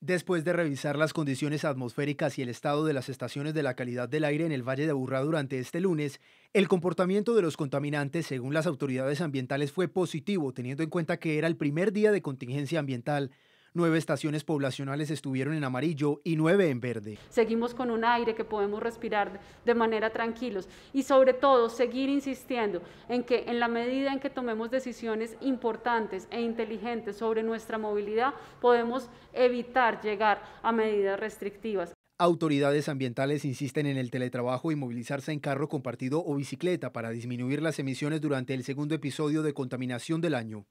Después de revisar las condiciones atmosféricas y el estado de las estaciones de la calidad del aire en el Valle de Aburrá durante este lunes, el comportamiento de los contaminantes, según las autoridades ambientales, fue positivo, teniendo en cuenta que era el primer día de contingencia ambiental Nueve estaciones poblacionales estuvieron en amarillo y nueve en verde. Seguimos con un aire que podemos respirar de manera tranquilos y sobre todo seguir insistiendo en que en la medida en que tomemos decisiones importantes e inteligentes sobre nuestra movilidad, podemos evitar llegar a medidas restrictivas. Autoridades ambientales insisten en el teletrabajo y movilizarse en carro compartido o bicicleta para disminuir las emisiones durante el segundo episodio de contaminación del año.